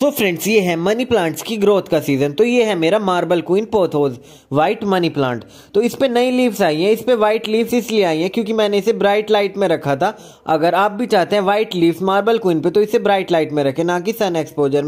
तो फ्रेंड्स ये है मनी प्लांट्स की ग्रोथ का सीजन तो ये है मेरा marble queen pothos white money plant तो इस पे नई लीव्स आई हैं इस पे व्हाइट लीव्स इसलिए आई हैं क्योंकि मैंने इसे ब्राइट लाइट में रखा था अगर आप भी चाहते हैं व्हाइट लीव्स मार्बल क्वीन पे तो इसे ब्राइट लाइट में रखें ना कि सन एक्सपोजर में